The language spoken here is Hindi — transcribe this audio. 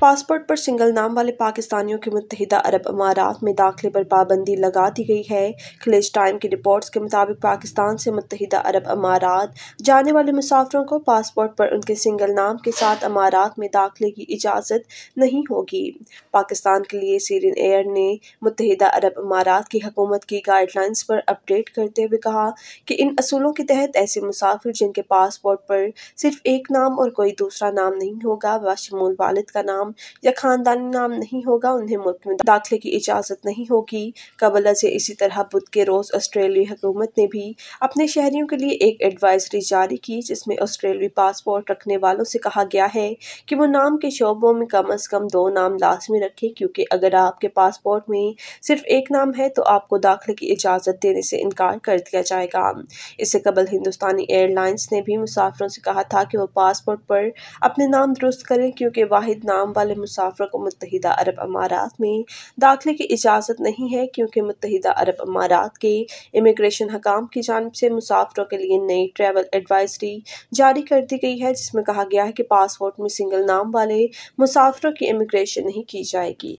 पासपोर्ट पर सिंगल नाम वाले पाकिस्तानियों के मुतहदा अरब अमारात में दाखिले पर पाबंदी लगा दी गई है खिलिज टाइम की रिपोर्ट्स के मुताबिक पाकिस्तान से मुतहदा अरब अमारात जाने वाले मुसाफरों को पासपोर्ट पर उनके सिंगल नाम के साथ अमारात में दाखिले की इजाज़त नहीं होगी पाकिस्तान के लिए सीरियन एयर ने मुतहदा अरब अमारात की हकूमत की गाइडलाइंस पर अपडेट करते हुए कहा कि इन असूलों के तहत ऐसे मुसाफिर जिनके पासपोर्ट पर सिर्फ एक नाम और कोई दूसरा नाम नहीं होगा वशमूल वालद का नाम नाम या ख़ानदानी नाम नहीं होगा उन्हें मुल्क में दाखिले की इजाज़त नहीं होगी कबल से इसी तरह बुध के रोज़ ऑस्ट्रेलवी हुकूमत ने भी अपने शहरीों के लिए एक एडवाइजरी जारी की जिसमें ऑस्ट्रेलवी पासपोर्ट रखने वालों से कहा गया है कि वो नाम के शोबों में कम अज़ कम दो नाम लाजमी रखें क्योंकि अगर आपके पासपोर्ट में सिर्फ एक नाम है तो आपको दाखिले की इजाज़त देने से इनकार कर दिया जाएगा इससे कबल हिंदुस्तानी एयरलाइंस ने भी मुसाफिरों से कहा था कि वो पासपोर्ट पर अपने नाम दुरुस्त करें क्योंकि वाहिद नाम वाले मुसाफिर को मुतहदा अरब अमारात में दाखिले की इजाज़त नहीं है क्योंकि मुतहदा अरब अमारात के इमिग्रेशन हकाम की जानब से मुसाफरों के लिए नई ट्रैवल एडवाइजरी जारी कर दी गई है जिसमें कहा गया है कि पासपोर्ट में सिंगल नाम वाले मुसाफरों की इमिग्रेशन नहीं की जाएगी